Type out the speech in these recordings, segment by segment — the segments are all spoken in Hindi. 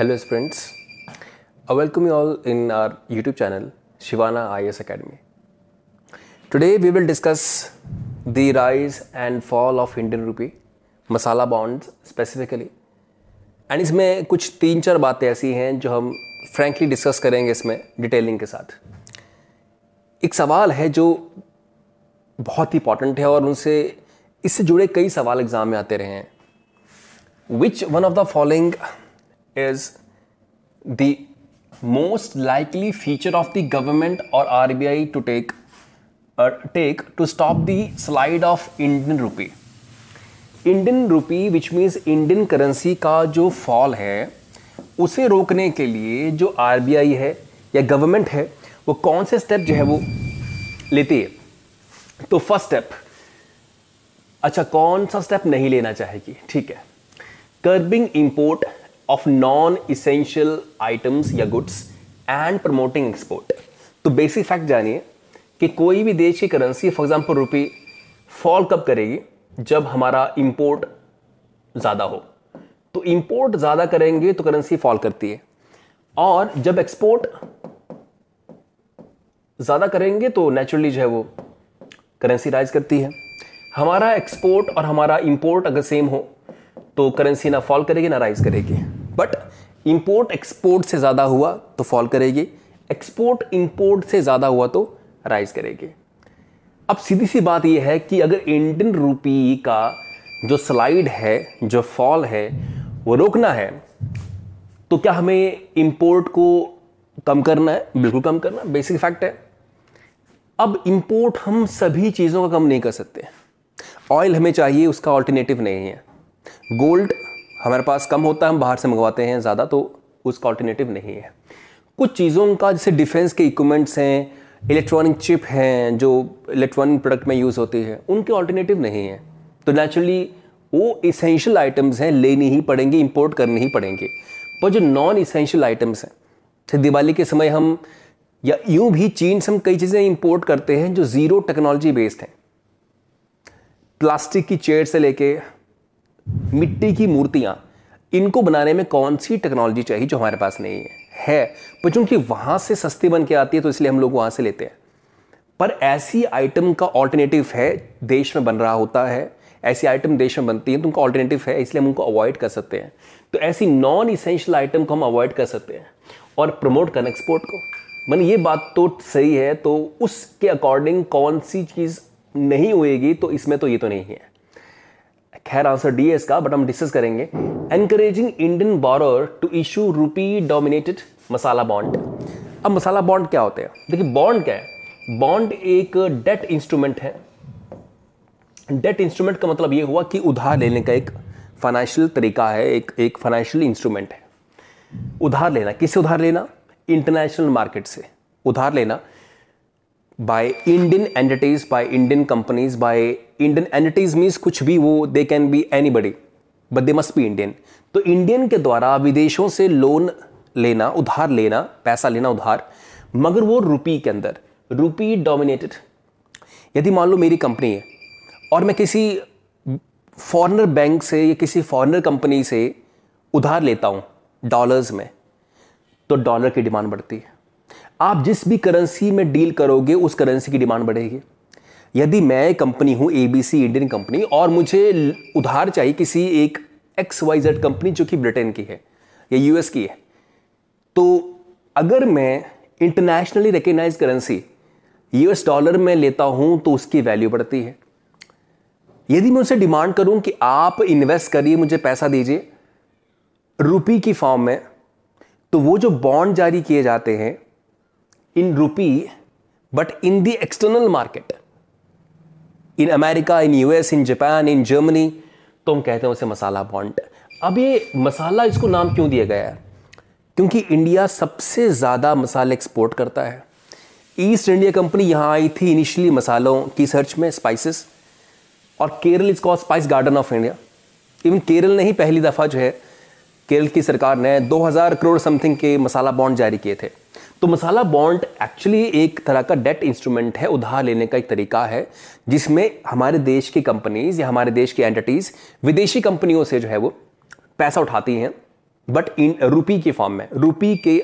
Hello friends I welcome you all in our YouTube channel Shivana I S academy today we will discuss the rise and fall of Indian rupee masala bond specifically and इसमें कुछ तीन चार बातें ऐसी हैं जो हम फ्रेंकली डिस्कस करेंगे इसमें डिटेलिंग के साथ एक सवाल है जो बहुत इंपॉर्टेंट है और उनसे इससे जुड़े कई सवाल एग्जाम में आते रहे हैं which one of the following is the most likely feature of the government or RBI to take uh, take to stop the slide of Indian rupee. Indian rupee which means Indian currency का जो फॉल है उसे रोकने के लिए जो आरबीआई है या गवर्नमेंट है वो कौन से स्टेप जो है वो लेती है तो फर्स्ट स्टेप अच्छा कौन सा स्टेप नहीं लेना चाहेगी ठीक है curbing import of non essential items या गुड्स एंड प्रमोटिंग एक्सपोर्ट तो बेसिक फैक्ट जानिए कि कोई भी देश की currency for example rupee fall कब करेगी जब हमारा इम्पोर्ट ज़्यादा हो तो इम्पोर्ट ज़्यादा करेंगे तो करेंसी फॉल करती है और जब एक्सपोर्ट ज़्यादा करेंगे तो नेचुरली जो है वो करेंसी राइज करती है हमारा एक्सपोर्ट और हमारा इम्पोर्ट अगर सेम हो तो करेंसी ना फॉल करेगी ना राइज करेगी बट इंपोर्ट एक्सपोर्ट से ज़्यादा हुआ तो फॉल करेगी एक्सपोर्ट इंपोर्ट से ज़्यादा हुआ तो राइज करेगी अब सीधी सी बात यह है कि अगर इंडियन रूपी का जो स्लाइड है जो फॉल है वो रोकना है तो क्या हमें इंपोर्ट को कम करना है बिल्कुल कम करना बेसिक फैक्ट है अब इंपोर्ट हम सभी चीज़ों का कम नहीं कर सकते ऑयल हमें चाहिए उसका ऑल्टरनेटिव नहीं है गोल्ड हमारे पास कम होता है हम बाहर से मंगवाते हैं ज़्यादा तो उसका ऑल्टरनेटिव नहीं है कुछ चीज़ों का जैसे डिफेंस के इक्वमेंट्स हैं इलेक्ट्रॉनिक चिप हैं जो इलेक्ट्रॉनिक प्रोडक्ट में यूज़ होती है उनके ऑल्टरनेटिव नहीं है तो नेचुरली वो इसेंशियल आइटम्स हैं लेनी ही पड़ेंगे इम्पोर्ट करनी ही पड़ेंगे पर जो नॉन इसेंशियल आइटम्स हैं जैसे दिवाली के समय हम या यूं भी चीन से हम कई चीज़ें इम्पोर्ट करते हैं जो ज़ीरो टेक्नोलॉजी बेस्ड हैं प्लास्टिक की चेयर से लेके मिट्टी की मूर्तियाँ इनको बनाने में कौन सी टेक्नोलॉजी चाहिए जो हमारे पास नहीं है है पर चूंकि वहाँ से सस्ती बन के आती है तो इसलिए हम लोग वहाँ से लेते हैं पर ऐसी आइटम का ऑल्टरनेटिव है देश में बन रहा होता है ऐसी आइटम देश में बनती है तो उनका ऑल्टरनेटिव है इसलिए हम उनको अवॉइड कर सकते हैं तो ऐसी नॉन इसेंशियल आइटम को हम अवॉइड कर सकते हैं और प्रमोट करें एक्सपोर्ट को मैंने ये बात तो सही है तो उसके अकॉर्डिंग कौन सी चीज़ नहीं होएगी तो इसमें तो ये तो नहीं है खैर आंसर डी है इसका बट हम डिस्कस करेंगे encouraging Indian borrowers to issue rupee dominated masala bond अब मसाला बॉन्ड क्या होते हैं देखिए बॉन्ड क्या है बॉन्ड एक डेट इंस्ट्रूमेंट है डेट इंस्ट्रूमेंट का मतलब यह हुआ कि उधार लेने का एक फाइनेंशियल तरीका है एक एक फाइनेंशियल इंस्ट्रूमेंट है उधार लेना किससे उधार लेना इंटरनेशनल मार्केट से उधार लेना by Indian entities by Indian companies by Indian entities means कुछ भी वो they can be any body but they must be Indian तो इंडियन के द्वारा विदेशों से लोन लेना उधार लेना पैसा लेना उधार मगर वो रुपी के अंदर रुपी डोमिनेटेड यदि मान लो मेरी कंपनी है और मैं किसी फॉरनर बैंक से या किसी फॉरनर कंपनी से उधार लेता हूँ डॉलर्स में तो डॉलर की डिमांड बढ़ती है आप जिस भी करेंसी में डील करोगे उस करेंसी की डिमांड बढ़ेगी यदि मैं कंपनी हूं एबीसी इंडियन कंपनी और मुझे उधार चाहिए किसी एक एक्स वाई जेड कंपनी जो कि ब्रिटेन की है या यूएस की है तो अगर मैं internationally recognise currency US dollar में लेता हूं तो उसकी वैल्यू बढ़ती है यदि मैं उनसे डिमांड करूं कि आप इन्वेस्ट करिए मुझे पैसा दीजिए रुपी की फॉर्म में तो वो जो बॉन्ड जारी किए जाते हैं in rupee but in the external market in america in us in japan in germany तो हम कहते हैं उसे मसाला बॉन्ड अब ये मसाला इसको नाम क्यों दिया गया है क्योंकि इंडिया सबसे ज़्यादा मसाले एक्सपोर्ट करता है ईस्ट इंडिया कंपनी यहां आई थी इनिशियली मसालों की सर्च में स्पाइसेस और Kerala is call spice garden of India even Kerala ने ही पहली दफ़ा जो है केरल की सरकार ने 2000 करोड़ समथिंग के मसाला बॉन्ड जारी किए थे तो मसाला बॉन्ड एक्चुअली एक तरह का डेट इंस्ट्रूमेंट है उधार लेने का एक तरीका है जिसमें हमारे देश की कंपनीज या हमारे देश की एंटिटीज़ विदेशी कंपनियों से जो है वो पैसा उठाती हैं बट इन रूपी के फॉर्म में रूपी के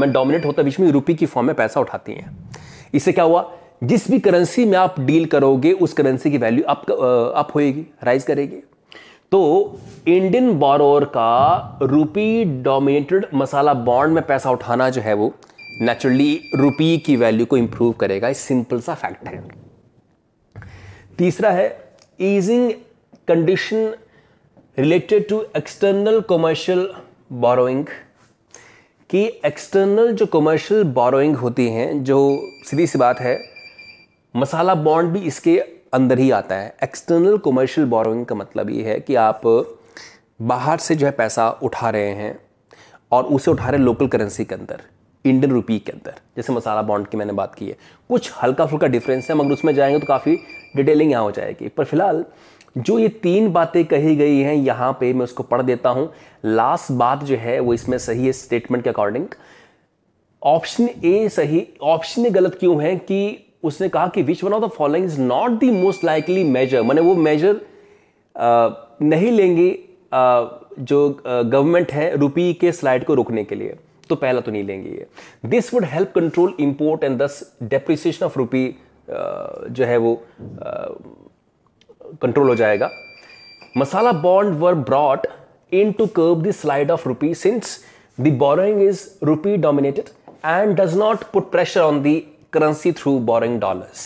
में डोमिनेट होता विश्व में रूपी की फॉर्म में पैसा उठाती हैं इससे क्या हुआ जिस भी करेंसी में आप डील करोगे उस करेंसी की वैल्यू अप अप होएगी राइज करेगी तो इंडियन बोरोर का रूपी डोमिनेटेड मसाला बॉन्ड में पैसा उठाना जो है वो नेचुरली रूपी की वैल्यू को इंप्रूव करेगा इस सिंपल सा फैक्ट है तीसरा है easing condition related to external commercial borrowing कि एक्सटर्नल जो कॉमर्शियल बोरोइंग होती हैं जो सीधी सी बात है मसाला बॉन्ड भी इसके अंदर ही आता है एक्सटर्नल कमर्शियल बोरोइंग का मतलब ये है कि आप बाहर से जो है पैसा उठा रहे हैं और उसे उठा रहे लोकल करेंसी के अंदर इंडियन रुपी के अंदर जैसे मसाला बॉन्ड की मैंने बात की है कुछ हल्का फुल्का डिफरेंस है मगर उसमें जाएंगे तो काफ़ी डिटेलिंग यहाँ हो जाएगी पर फिलहाल जो ये तीन बातें कही गई हैं यहाँ पे मैं उसको पढ़ देता हूँ लास्ट बात जो है वो इसमें सही है स्टेटमेंट के अकॉर्डिंग ऑप्शन ए सही ऑप्शन ए गलत क्यों है कि उसने कहा कि which one of the following is not the most likely measure मैंने वो मेजर नहीं लेंगे आ, जो गवर्नमेंट है रुपी के स्लाइड को रोकने के लिए तो पहला तो नहीं लेंगे ये this would help control import and thus depreciation of rupee जो है वो कंट्रोल हो जाएगा masala bond were brought in to curb the slide of rupee since the borrowing is rupee dominated and does not put pressure on the currency through borrowing dollars.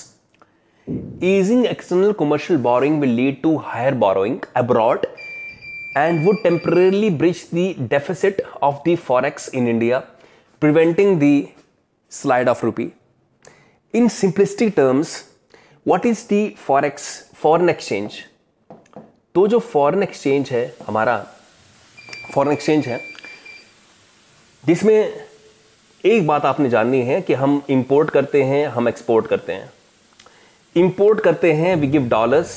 Easing external commercial borrowing will lead to higher borrowing abroad and would temporarily bridge the deficit of the forex in India, preventing the slide of rupee. In simplistic terms, what is the forex foreign exchange? तो जो फॉरेन एक्सचेंज है हमारा फॉरेन एक्सचेंज है जिसमें एक बात आपने जाननी है कि हम इंपोर्ट करते हैं हम एक्सपोर्ट करते हैं इंपोर्ट करते हैं वी गिव डॉलर्स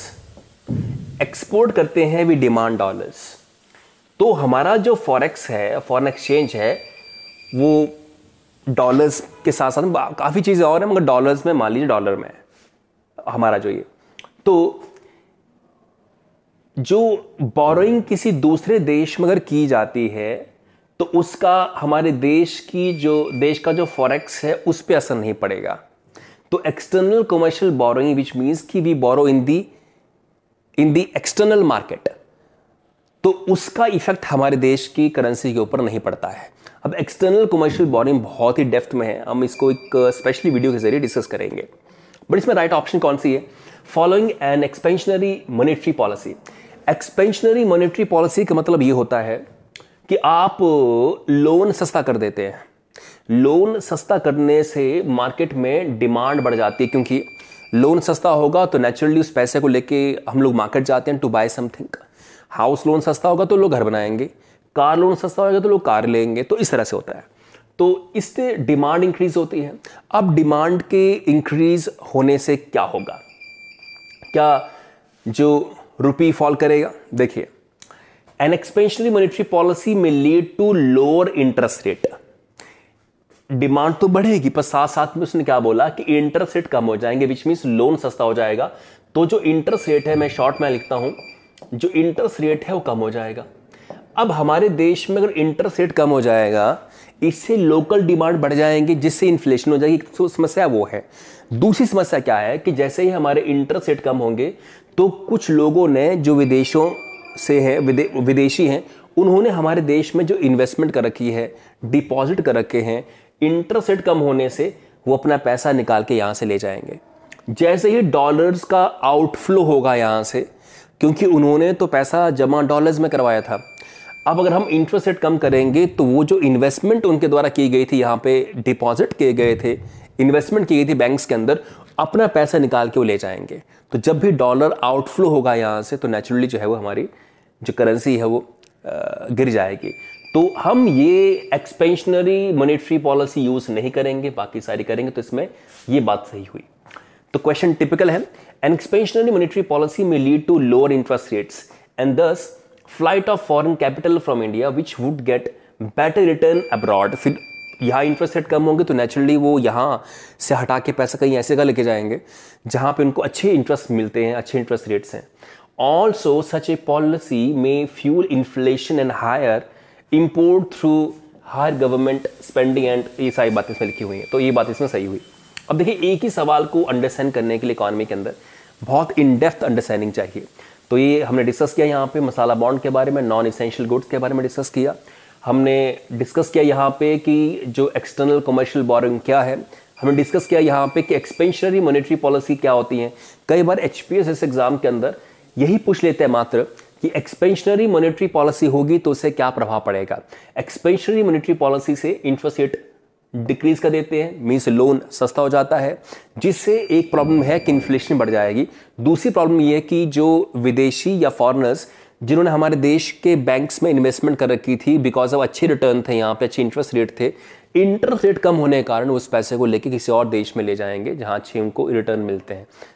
एक्सपोर्ट करते हैं वी डिमांड डॉलर्स तो हमारा जो फॉरेक्स है फॉरेन एक्सचेंज है वो डॉलर्स के साथ साथ काफ़ी चीज़ें और हैं मगर डॉलर्स में मान लीजिए डॉलर में हमारा जो ये तो जो बोरोइंग किसी दूसरे देश में अगर की जाती है तो उसका हमारे देश की जो देश का जो फॉरेक्स है उस पर असर नहीं पड़ेगा तो external commercial borrowing which means कि we borrow in the in the external market तो उसका इफेक्ट हमारे देश की करेंसी के ऊपर नहीं पड़ता है अब एक्सटर्नल कमर्शियल बोरिंग बहुत ही डेफ्थ में है हम इसको एक स्पेशली वीडियो के जरिए डिस्कस करेंगे बट इसमें राइट ऑप्शन कौन सी है following an expansionary monetary policy expansionary monetary policy का मतलब ये होता है कि आप लोन सस्ता कर देते हैं लोन सस्ता करने से मार्केट में डिमांड बढ़ जाती है क्योंकि लोन सस्ता होगा तो नेचुरली उस पैसे को लेके हम लोग मार्केट जाते हैं to buy something house loan सस्ता होगा तो लोग घर बनाएंगे कार लोन सस्ता होगा तो लोग कार लेंगे तो इस तरह से होता है तो इससे डिमांड इंक्रीज होती है अब डिमांड के इंक्रीज होने से क्या होगा क्या जो रुपी फॉल करेगा देखिए एन एक्सपेंशनरी मॉनेटरी पॉलिसी में lead to lower interest rate demand तो बढ़ेगी पर साथ साथ में उसने क्या बोला कि इंटरेस्ट रेट कम हो जाएंगे विच मीन लोन सस्ता हो जाएगा तो जो इंटरेस्ट रेट है मैं शॉर्ट में लिखता हूं जो इंटरेस्ट रेट है वो कम हो जाएगा अब हमारे देश में अगर इंटरेस्ट रेट कम हो जाएगा इससे लोकल डिमांड बढ़ जाएंगे जिससे इन्फ्लेशन हो जाएगी तो समस्या वो है दूसरी समस्या क्या है कि जैसे ही हमारे इंटरेस्ट रेट कम होंगे तो कुछ लोगों ने जो विदेशों से हैं विदे, विदेशी हैं उन्होंने हमारे देश में जो इन्वेस्टमेंट कर रखी है डिपॉजिट कर रखे हैं इंटरेस्ट रेट कम होने से वो अपना पैसा निकाल के यहाँ से ले जाएंगे जैसे ही डॉलर्स का आउटफ्लो होगा यहाँ से क्योंकि उन्होंने तो पैसा जमा डॉलर्स में करवाया था अब अगर हम इंटरेस्ट रेट कम करेंगे तो वो जो इन्वेस्टमेंट उनके द्वारा की गई थी यहाँ पे डिपॉजिट किए गए थे इन्वेस्टमेंट की गई थी बैंक्स के अंदर अपना पैसा निकाल के वो ले जाएंगे तो जब भी डॉलर आउटफ्लो होगा यहाँ से तो नेचुरली जो है वो हमारी जो करेंसी है वो गिर जाएगी तो हम ये एक्सपेंशनरी मोनिट्री पॉलिसी यूज नहीं करेंगे बाकी सारी करेंगे तो इसमें ये बात सही हुई तो क्वेश्चन टिपिकल है एन एक्सपेंशनरी मोनिट्री पॉलिसी में lead to lower interest rates and thus flight of foreign capital from India which would get better return abroad फिर यहाँ इंटरेस्ट रेट कम होंगे तो नेचुरली वो यहाँ से हटा के पैसा कहीं ऐसे का लेके जाएंगे जहाँ पे उनको अच्छे इंटरेस्ट मिलते हैं अच्छे इंटरेस्ट रेट्स हैं ऑल्सो सच ए पॉलिसी में fuel inflation and higher import through higher government spending and ये सारी बातें इसमें लिखी हुई हैं तो ये बात इसमें सही हुई अब देखिए एक ही सवाल को अंडरस्टैंड करने के लिए इकॉनमी के अंदर बहुत इन डेप्थ अंडरस्टैंडिंग चाहिए तो ये हमने डिस्कस किया यहाँ पे मसाला बॉन्ड के बारे में नॉन इसेंशियल गुड्स के बारे में डिस्कस किया हमने डिस्कस किया यहाँ पे कि जो एक्सटर्नल कमर्शियल बोरिंग क्या है हमने डिस्कस किया यहाँ पे कि एक्सपेंशनरी मॉनेटरी पॉलिसी क्या होती है कई बार एच इस एग्ज़ाम के अंदर यही पूछ लेते हैं मात्र कि एक्सपेंशनरी मॉनेटरी पॉलिसी होगी तो उससे क्या प्रभाव पड़ेगा एक्सपेंशनरी मॉनेटरी पॉलिसी से इंटरेस्ट रेट डिक्रीज कर देते हैं मीन्स लोन सस्ता हो जाता है जिससे एक प्रॉब्लम है कि इन्फ्लेशन बढ़ जाएगी दूसरी प्रॉब्लम यह है कि जो विदेशी या फॉरनर्स जिन्होंने हमारे देश के बैंक्स में इन्वेस्टमेंट कर रखी थी बिकॉज ऑफ अच्छे रिटर्न थे यहाँ पे अच्छे इंटरेस्ट रेट थे इंटरेस्ट रेट कम होने के कारण उस पैसे को लेके किसी और देश में ले जाएंगे जहाँ अच्छे उनको रिटर्न मिलते हैं